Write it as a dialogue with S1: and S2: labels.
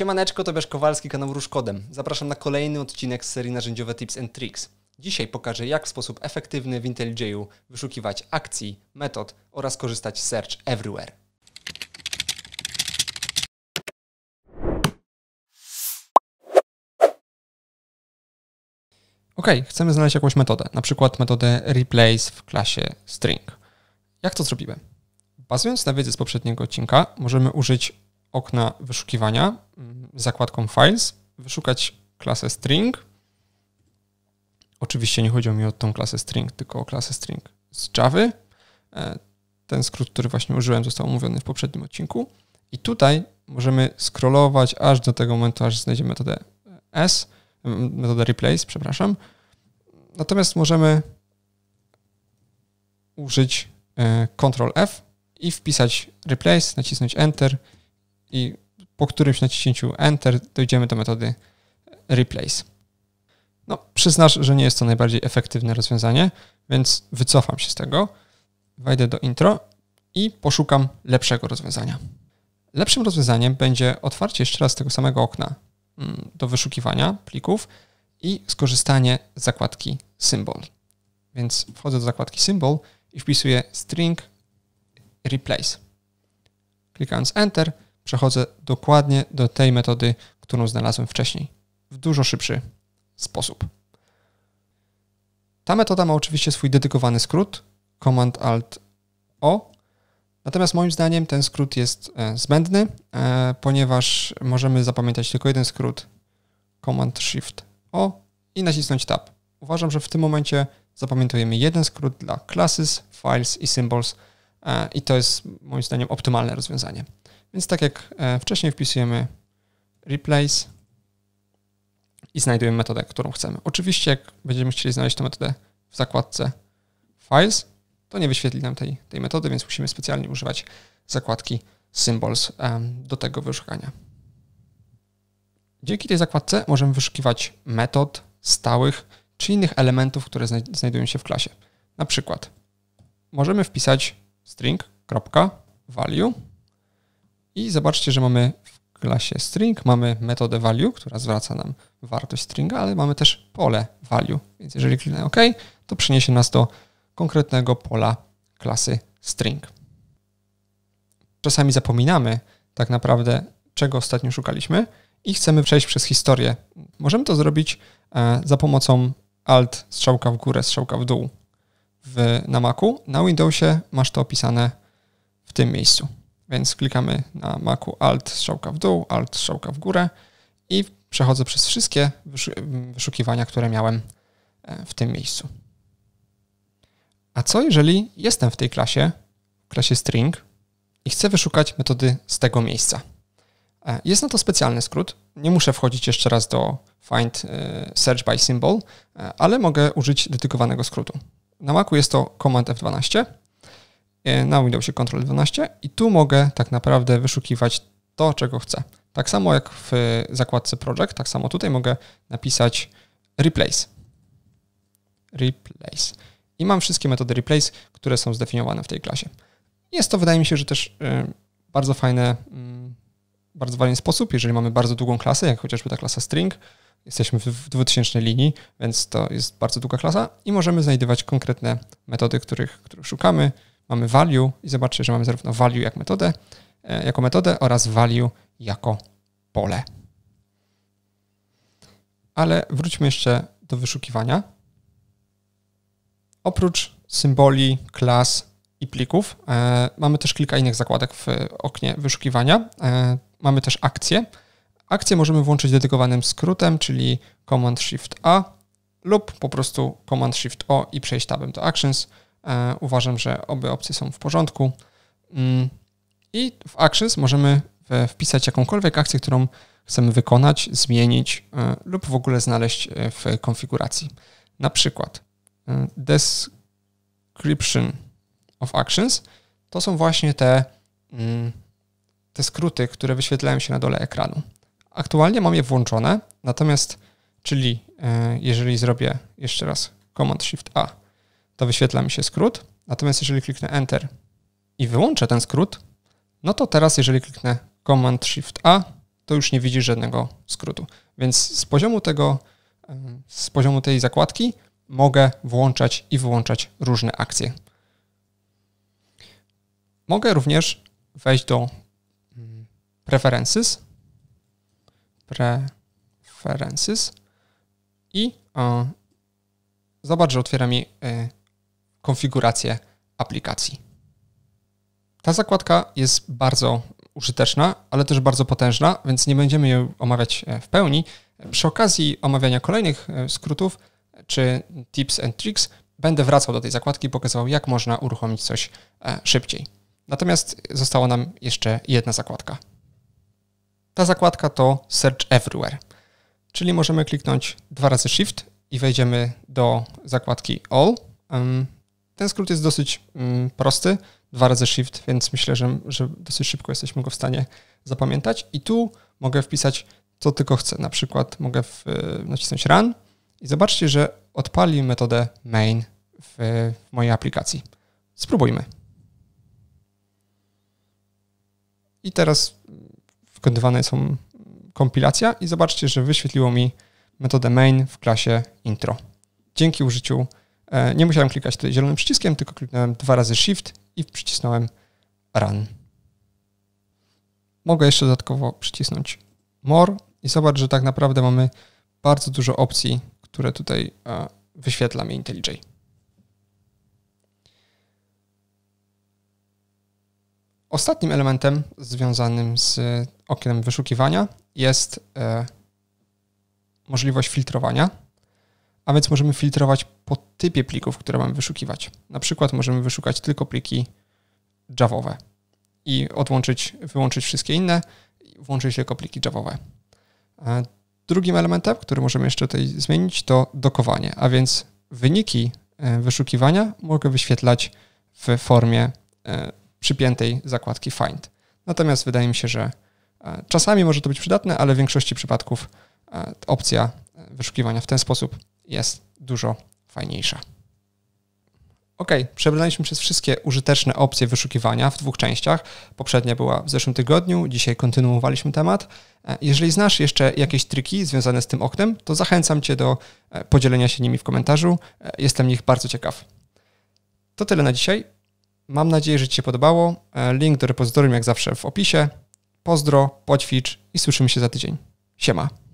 S1: Siemaneczko, Tobiasz Kowalski, kanał Różkodem. Zapraszam na kolejny odcinek z serii narzędziowe Tips and Tricks. Dzisiaj pokażę, jak w sposób efektywny w IntelliJ'u wyszukiwać akcji, metod oraz korzystać z Search Everywhere. Ok, chcemy znaleźć jakąś metodę, na przykład metodę replace w klasie string. Jak to zrobimy? Bazując na wiedzy z poprzedniego odcinka, możemy użyć okna wyszukiwania mm, zakładką Files, wyszukać klasę string. Oczywiście nie chodziło mi o tą klasę string, tylko o klasę string z Java. E, ten skrót, który właśnie użyłem, został omówiony w poprzednim odcinku. I tutaj możemy scrollować aż do tego momentu, aż znajdziemy metodę S, mm, metodę replace, przepraszam. Natomiast możemy użyć e, Ctrl F i wpisać replace, nacisnąć Enter i po którymś naciśnięciu Enter dojdziemy do metody replace. No, przyznasz, że nie jest to najbardziej efektywne rozwiązanie, więc wycofam się z tego, wejdę do intro i poszukam lepszego rozwiązania. Lepszym rozwiązaniem będzie otwarcie jeszcze raz tego samego okna mm, do wyszukiwania plików i skorzystanie z zakładki symbol. Więc wchodzę do zakładki symbol i wpisuję string replace. Klikając Enter, przechodzę dokładnie do tej metody, którą znalazłem wcześniej, w dużo szybszy sposób. Ta metoda ma oczywiście swój dedykowany skrót, Command Alt O. Natomiast moim zdaniem ten skrót jest e, zbędny, e, ponieważ możemy zapamiętać tylko jeden skrót Command Shift O i nacisnąć Tab. Uważam, że w tym momencie zapamiętujemy jeden skrót dla classes, files i symbols e, i to jest moim zdaniem optymalne rozwiązanie. Więc tak jak e, wcześniej wpisujemy replace i znajdujemy metodę, którą chcemy. Oczywiście jak będziemy chcieli znaleźć tę metodę w zakładce files, to nie wyświetli nam tej, tej metody, więc musimy specjalnie używać zakładki symbols e, do tego wyszukania. Dzięki tej zakładce możemy wyszukiwać metod stałych czy innych elementów, które znajdują się w klasie. Na przykład możemy wpisać string.value i zobaczcie, że mamy w klasie string, mamy metodę value, która zwraca nam wartość stringa, ale mamy też pole value. Więc jeżeli kliknę OK, to przeniesie nas do konkretnego pola klasy string. Czasami zapominamy tak naprawdę, czego ostatnio szukaliśmy i chcemy przejść przez historię. Możemy to zrobić e, za pomocą alt, strzałka w górę, strzałka w dół w, na Macu. Na Windowsie masz to opisane w tym miejscu. Więc klikamy na Macu Alt, strzałka w dół, Alt, strzałka w górę i przechodzę przez wszystkie wyszukiwania, które miałem e, w tym miejscu. A co jeżeli jestem w tej klasie, w klasie string i chcę wyszukać metody z tego miejsca? E, jest na to specjalny skrót. Nie muszę wchodzić jeszcze raz do find e, search by symbol, ale mogę użyć dedykowanego skrótu. Na Macu jest to Command F12, E, na Windowsie Ctrl 12 i tu mogę tak naprawdę wyszukiwać to, czego chcę. Tak samo jak w zakładce Project, tak samo tutaj mogę napisać replace. Replace. I mam wszystkie metody replace, które są zdefiniowane w tej klasie. Jest to, wydaje mi się, że też e, bardzo fajne, mm, bardzo fajny sposób, jeżeli mamy bardzo długą klasę, jak chociażby ta klasa string, jesteśmy w 2000 linii, więc to jest bardzo długa klasa i możemy znajdywać konkretne metody, których, których szukamy, mamy value i zobaczcie, że mamy zarówno value jak metodę, e, jako metodę oraz value jako pole. Ale wróćmy jeszcze do wyszukiwania. Oprócz symboli, klas i plików, e, mamy też kilka innych zakładek w oknie wyszukiwania. E, mamy też akcje. Akcje możemy włączyć dedykowanym skrótem, czyli Command Shift A lub po prostu Command Shift O i przejść tabem do Actions. E, uważam, że obie opcje są w porządku. Mm, I w Actions możemy wpisać jakąkolwiek akcję, którą chcemy wykonać, zmienić e, lub w ogóle znaleźć e, w konfiguracji. Na przykład description of actions to są właśnie te, mm, te skróty, które wyświetlają się na dole ekranu. Aktualnie mam je włączone, natomiast, czyli jeżeli zrobię jeszcze raz Command Shift A to wyświetla mi się skrót. Natomiast jeżeli kliknę Enter i wyłączę ten skrót, no to teraz jeżeli kliknę Command Shift A, to już nie widzi żadnego skrótu. Więc z poziomu tego, z poziomu tej zakładki mogę włączać i wyłączać różne akcje. Mogę również wejść do mm, Preferences, Preferences i o, e, zobacz, że otwiera mi y, konfigurację aplikacji. Ta zakładka jest bardzo użyteczna, ale też bardzo potężna, więc nie będziemy jej omawiać e, w pełni. Przy okazji omawiania kolejnych e, skrótów czy tips and tricks będę wracał do tej zakładki i pokazywał, jak można uruchomić coś e, szybciej. Natomiast została nam jeszcze jedna zakładka. Ta zakładka to Search Everywhere, czyli możemy kliknąć dwa razy Shift i wejdziemy do zakładki All. Ten skrót jest dosyć mm, prosty, dwa razy shift, więc myślę, że, że dosyć szybko jesteśmy go w stanie zapamiętać. I tu mogę wpisać co tylko chcę. Na przykład mogę w, y, nacisnąć run i zobaczcie, że odpali metodę main w, w mojej aplikacji. Spróbujmy. I teraz wykonywane są kompilacja i zobaczcie, że wyświetliło mi metodę main w klasie intro. Dzięki użyciu E, nie musiałem klikać tutaj zielonym przyciskiem, tylko kliknąłem dwa razy Shift i przycisnąłem Run. Mogę jeszcze dodatkowo przycisnąć More i zobacz, że tak naprawdę mamy bardzo dużo opcji, które tutaj e, wyświetla mi IntelliJ. Ostatnim elementem związanym z oknem wyszukiwania jest e, możliwość filtrowania a więc możemy filtrować po typie plików, które mamy wyszukiwać. Na przykład możemy wyszukać tylko pliki javowe i odłączyć, wyłączyć wszystkie inne, włączyć tylko pliki javowe. E, drugim elementem, który możemy jeszcze tutaj zmienić, to dokowanie, a więc wyniki e, wyszukiwania mogę wyświetlać w formie e, przypiętej zakładki Find. Natomiast wydaje mi się, że czasami może to być przydatne, ale w większości przypadków opcja wyszukiwania w ten sposób jest dużo fajniejsza. Ok, przebraliśmy przez wszystkie użyteczne opcje wyszukiwania w dwóch częściach. Poprzednia była w zeszłym tygodniu, dzisiaj kontynuowaliśmy temat. E, jeżeli znasz jeszcze jakieś triki związane z tym oknem, to zachęcam Cię do e, podzielenia się nimi w komentarzu. E, jestem ich bardzo ciekaw. To tyle na dzisiaj. Mam nadzieję, że Ci się podobało. Link do repozytorium jak zawsze w opisie. Pozdro, poćwicz i słyszymy się za tydzień. Siema.